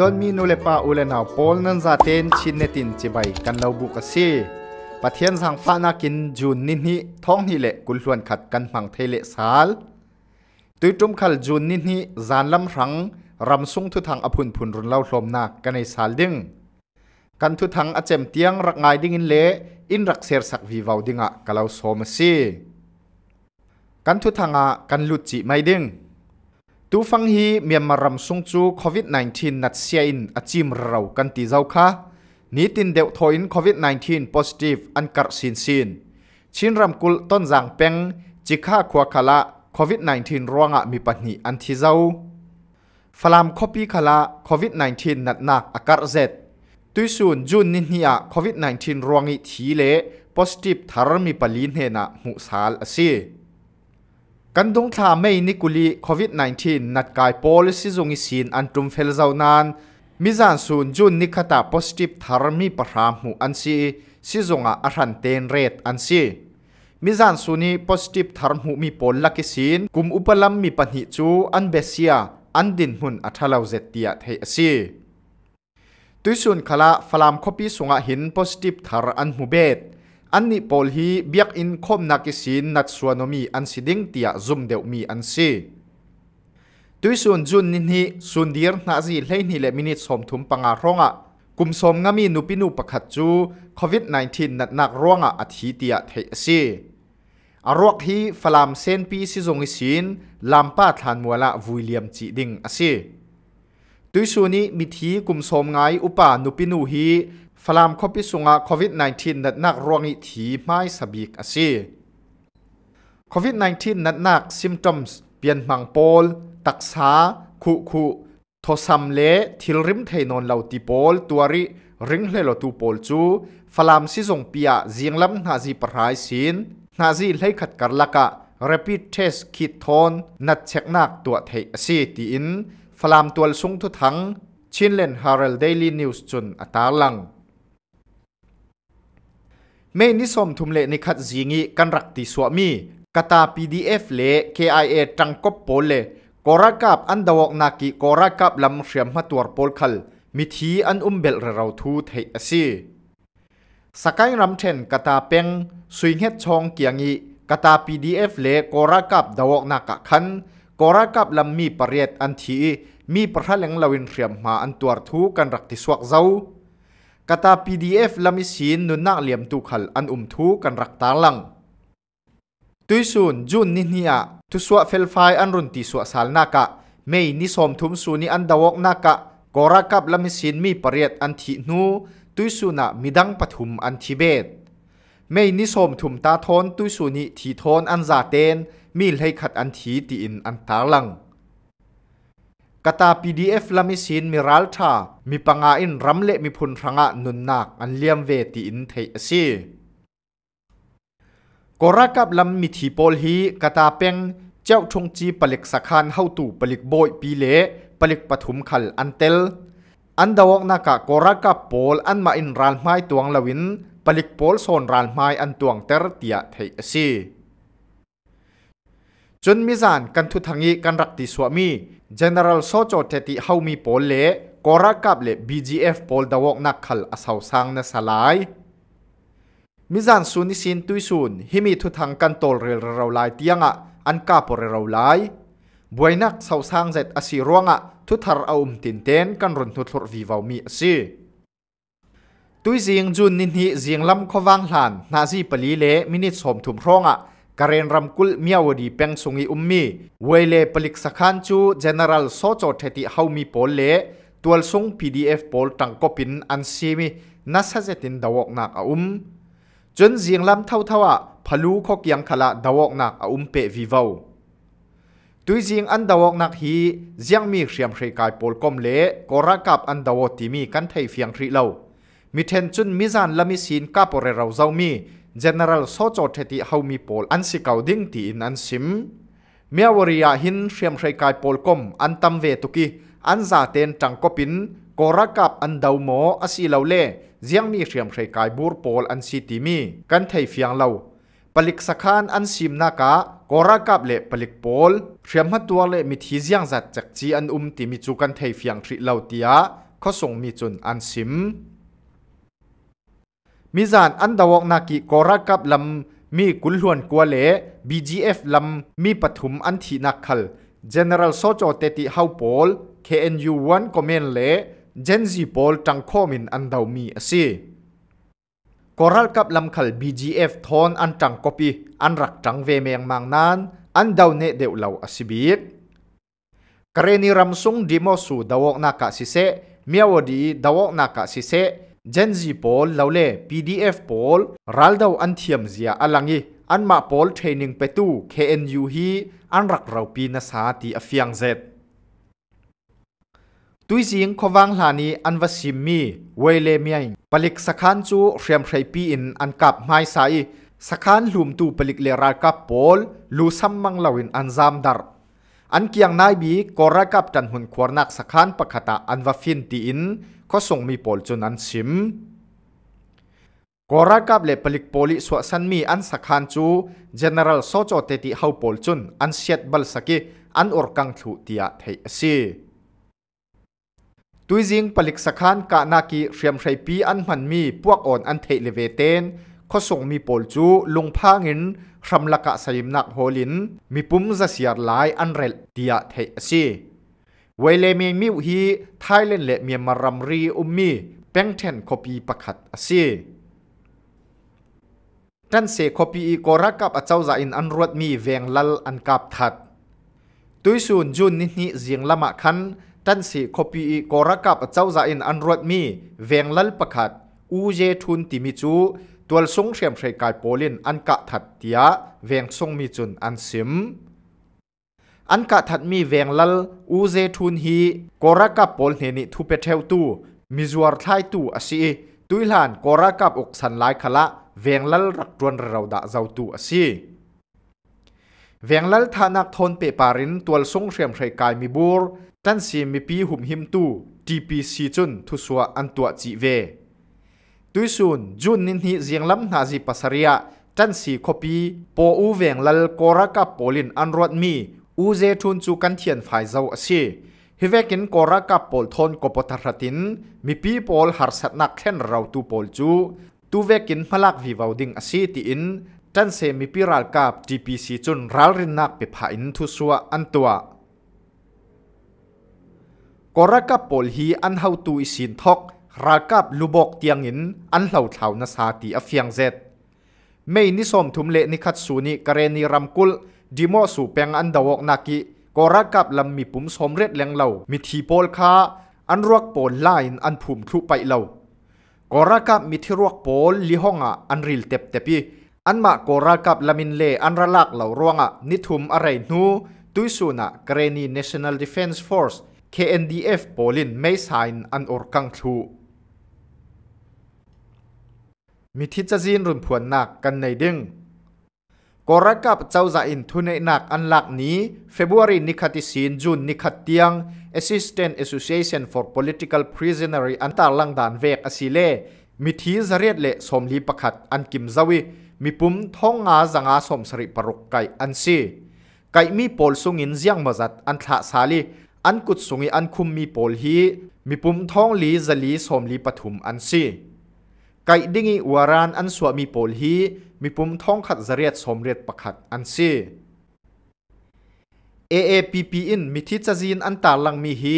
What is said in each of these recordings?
ดนมีนุเลปาอุเลนเาปอลนันซาเตนชินเนตินจีใบกันเลาบุกซีประเทศสังฟานากินจูนนินีท้องนิเลกุลวนขัดกันฟังเทเลสาลตุยจุ้มขัลจูนนินีจานลำรังรำซุ่งทุทางอพุนพุนรุนเล่าลมนักกันในสาลดึง กันทุทางอเจมเตียงรักไงดิ้งินเลอินรักเสียสักวีวาวดิ่งะกันเล่าโซมซีกันทุทางอะกันลุจิไม่ดึงตูฟังฮีเมียนมารำซุงจูโควิด -19 นัดเซียนอาจิมเรากันตีเจ้าค่ะนี้ตินเดวทอินโควิด -19 positive อันกัดสินสินชินรำกุลต้นจางเป็งจิค่าควาคาละโควิด -19 ร่วงอมีปัญหาอันที่เจ้าฟลามคอปีคาละโควิด -19 นัดหนักอาการเจ็ดตุยสูนจุนนินฮีอาโควิด -19 ร่วงอีทีเล่ positive ทารมีปลีนเฮนะมุสาลอสีกันดงทาไม่นิกุลีโควิด -19 นัดกาย policy จงอิสินอันตรุมเฟลเจ้านานมิจานสูนจุนนิคตาโพสติฟทารมีประหามหูอันซีซิจงอาอรันเตนเรตอันซีมิจานสูนีโพสติฟทารหูมีปลลักษินกุมอุปลัมมีปัญหิจูอันเบเซียอันดินหุนอัทลาวเซตียเฮอซีตุยสุนขลาฟลามคปีสงอาหินโพสติฟทารอันหูเบตอันนี้พอลฮีเบียกอินคมนักสินนัดส่วนมีอันสิดิ่งเตียซุมเดียวมีอันซีตุยส่วนจุนนี้ีส่วนเดียร์นาจีเล่นฮิเลมินิสมทุมปังอารองะกุมสมงามีนุปินุปะขัดจูโควิด -19 นัดนักร่องะอธิเตีาเทซีอารวกฮีฟลามเซนปีซิจงอิสินลำป้าทานมัวละวุยเลียมจีดิงอซีตุยส่วนนี้มีทีกุมสมไงอุปานุปินุฮีฟลามคบิสุงาโควิด -19 นัดนักรวงอิทีไม่สบิกอาซีโควิด -19 นัดนักซิมตอมส์เปลี่ยนมังโปลตักษา คุคุทศมเลทิลริมเทนนเหลาติโปลตัวริ ริงเลลตูโปลจูฟลามซิสงเปียเจียงลำนาจีปรายสินนาจีเลขัดกันละกะเรพิดเทสคิดทอนนัดเช็คนักตัวเทอซีตีอินฟลามตัวสุงทุทังชินเลนฮาร์เรลเดลี่นิวส์จุนอัตาลังมมนิสมทุมเลนิขัดจิงีกันรักติสวมีกตา PDF เล KIA ตังกบโปลเลกอรักับอันดวกนักิกอรักับลำเสียมหัตัวโปลคัลมิทีอันอุ้มเบลเราทูเทอซีสกายรัมเทนกตาเป็งสุยเฮชองเกียงีกตา PDF เลกอรักับดวกนักขันกอรักับลำมีปรเรตอันทีมีประหลังลาวินเสียมมาอันตัวทูกันรักติสวกเจ้ากตา PDF ลามิชินนุนนักเลียมตุขลอันอุ่มทุกันรักตาลังตุยสุนจุนนิเนียทุสวาเฟลไฟอันรุนติสวาสาลนักะเมยนิสมทุมสุนิอันดาวกนักะกอรักับลามิชินมีปรียตอันทีนูตุยสุนะมิดังปฐุมอันทีเบตเมยนิสมทุมตาทอนตุยสุนิทีทอนอันจาเตนมีเลขัดอันทีตีอินอันตาลังกตา PDF ลามิสินมิรัลทามีปังอาินรัมเละมีพุนรังะนุนนักอันเลียมเวตีอินเทยซีกรากับลำมิทีโพลฮีกตาเปงเจ้าชงจีปลิกสักคานเฮาตูปลิกโบยปีเลปลิกปฐุมขัลอันเตล อันดาวกนักกรากับโพลอันมาอินรันไม้ตวงลวิน ปลิกโพลโซนรันไม้อันตวงเตอร์เตียเทยซีจนมิจานกันทุทังยีกันรักติสวามี general so cho te ti haumi pol le kora kap le bgf pol dawok nak khal asaw sang na salai mizan suni sin tui sun himi thu thang kan tol rel raw lai tianga an ka por raw lai buainak saw sang zet asi ruanga thu thar aum tin ten kan run thu thur vi vau mi asi tui jing jun nin hi jing lam khowang hlan na ji pali le minute som thum ronga karen ramkul miawadi pengsungi ummi wele palik sakhan chu general socho theti haumi pol le tualsung pdf pol tangkopin an simi nasajetin dawok nak a um chun zinglam thau thawa phalu khok yang khala dawok nak a um pe vivau tuizing an dawok nak hi ziangmi hriam hrei kai pol kom le kora kap an dawo timi kan thei fiang thri lo mi then chun mizan lami sin ka pore rau zau mi general so cho theti haumi pol an si kau ding ti in an sim miawaria hin hriam hrei kai pol kom an tam ve tuki an za ten tang kopin kora kap an dau mo asi lo le ziang mi hriam hrei kai bur pol an si ti mi kan thei fiang lo palik sakhan an sim na ka kora kap le palik pol hriam hatua le mi thi ziang zat chak chi an um ti mi chu kan thei fiang thri lo tia khosong mi chun an sim มิจานอันดาวกนากิกรักกับลำมีกุลหวนกัวเล่ BGF ลำมีปฐุมอันทีนักขล General Socho เตติฮาวพอล KNU วันคอมเมนเล่ Gen Z โปลจังคอมินอันดาวมีอสีกรักับลำขลบ BGF ทอนอันจังกปีอันรักจังเวเมียงมังนานอันดาวเนเดวเหลาอสิบีเครนีรัมซุงดิโมสูดาวกนักสิเซเมียวดีดาวกนักสิเซเจนซีโพลเลาเล่ PDF โพลรัลดาวอันเทียมเสียอลังยีอันมาโพลเทรนนิ่งไปตู้ KNU ฮีอันรักเราปีนาสาตีอฟียงเซตุยจิงขวังหลานีอันวสิมมีเวเลเมียงปลิกสักขันจูเรียมไรปีอินอันกับไม้ใสสักขันลุมตูปลิกเลรากับโพลลูซัมมังลาวินอันซามดัร์อันเกียงนายบีก็ระกับจันหุ่นควรนักสะขานประคตะอันว่าฟินตีอินก็ส่งมีปลจนอันชิมก็ระกับเลปลิกปลิสวสันมีอันสานจู General s o c เตติเฮาปลจุนอันเสียดบลสกิอันอรกังถูตียะไทยสีตุยจิงปลิกสะานกะนาคีเรียมไรปีอันมันมีข้อส่งมีโปลจูลุงพางินรำลักะสยิมนักโฮลิน มีปุ่มจะเสียหลายอันเรลเดียเทซีเวเลมีมิวฮีไทยเลนเละเมียมารำรีอุมมีแป้งเทนคอปีประคัดซีดันเสคอปีกรักกับอาเจ้าจอินอันรวดมีแวงลัลอันกับทัดตุยสูนจุนนิทิเสียงละมะคันดันเสคอปีกรักกับอาเจ้าจอินอันรวดมีแวงลัลประคัดอูเจทุนติมิจูตัวสงเสียมใช้กายโปลินอันกะถัดเตียเวงสงมีจุนอันซิมอันกะถัดมีเวงลลอูเจทุนฮีกรักกับโปลเนนิทุเปเทวตูมิจวรทายตูอสีตุยลานกรักกับอกสันลคขละเวงลลรักจวนเราดะเจ้าตูอสีเวงลลทานักทนเปปารินตัวสงเสียมใช้กายมีบูรตันสีมีปีหุมหิมตู TPC จุนทุสวอันตัวจีเวตุยซุนจุนนินฮีเซียงลำนาจีปัสเรียจันสีคปีโปอูเวงลลกอรักโปลินอันรวดมีอูเจทุนจูกันเทียนฝ่ายเจ้าสีฮิเวกินกอรักโปลทนกบฏรัตินมีปีโปลหารสัตนักเช่นเราตูโปลจูตูเวกินพลักวิวาวดิงอสีตีอินจันเซมีปีรัลกับีซีจุนรัลรินนักเปผาอินทุสัวอันตัวกอรักโปลฮีอันเฮาตูอิสินทอกรากับลูบกเตียงอินอันเหล่าเท่านาซาตีอเฟียงเซตไม่นิสมทุมเลนิคัดสูนิกเรนีรัมกุลดิโมสูเปียงอันดาวกนากิก็รากับลำมีปุ่มสมเร็จแหลงเหล่ามีทีโพลคาอันรวกโปลไลน์อันผุ่มทุไปเหล่ากรากับมีที่รวกโปลลิฮงอ่ะอันริลเต็บเตปีอันมากรากับลามินเลอันระลักเหล่ารวงอ่ะนิทุมอะไรนูตุยสูนะกเรนี National Defense Force KNDF โปลินไม่สายอันอรกังทูมีทิจจีนรุนผวนหนักกันในดึงกรกับเจ้าจะอินทุนในหนักอันหลักนี้เฟบรุรีนิคัติสินจุนนิคัตเตียง Assistant Association for Political Prisoner อันตาลังดานเวกอสิเลมีทิจเรียดเละสมลีประคัดอันกิมซาวิมีปุ่มท้องงาจังอาสมสริปรุกไกอันซีไกมีโพลสุงินเจียงมาจัดอันทะสาลีอันกุดสุงิอันคุมมีโพลฮีมีปุ่มท้องลีจลีสมลีปฐุมอันซีไก่ดิ่งวารานอันสวมีโพลฮีมีปุ่มท้องขัดเรียดสมเรียดประคัดอันซี AAPP i นมีทิจจีนอันตาลังมีฮี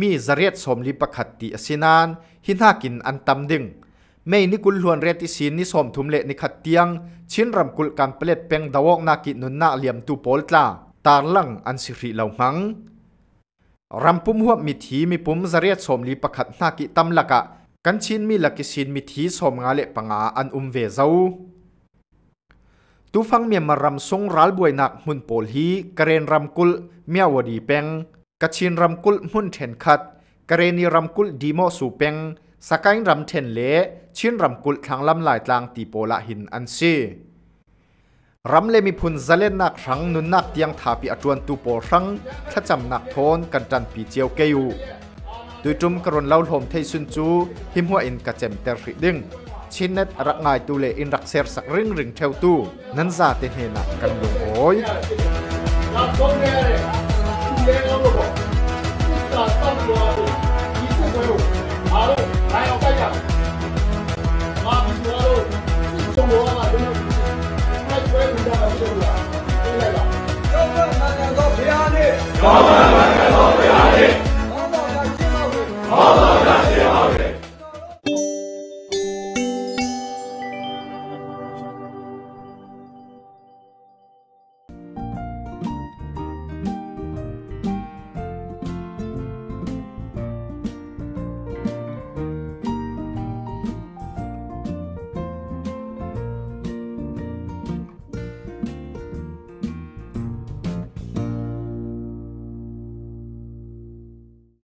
มีเรียดสมลีประคัดติอสินานหินหากินอันตำดึงไม่นิกุลหวนเรติดทีศีนิสมทุมเลนิขัดเตียง ชิ้นรำกุลการเปลดเป็งดาวกนากินุนนาเหลี่ยมตูโปลตลาตาลังอันสิริเหล่ามังรำปุ่มหัวมิทีมีปุ่มเรียดสมลีประคัดนากิตำลักะกันชินมีลักชินมีทีสมงาเละปังอาอันอุมเวเจ้าตูฟังเมียมารำรงรัลบวยนักมุนโปลฮีกระเรนรำกุลเมียวดีเปงกัชินรำกุลมุนเทนขัดกระเรนีรำกุลดีโมสูเปงสกายรำเทนเละชินรำกุลทางลำลายตลางตีโปละหินอันซีรำเลมีพุนจะเล่นนักครั้งนุนนักเตียงทาปีอจวนตูโปรังถ้าจำนักทนกันจันปีเจียวเกยูดูจุ่มกรนเล่าลมเทสุนจูหิมหัวอินกระเจมเตอร์ริดึง ชินเนตรักง่ายตูเลอินรักเซอร์สักริงริงเทวตูนั้นซาเตเฮนักกันดงโอย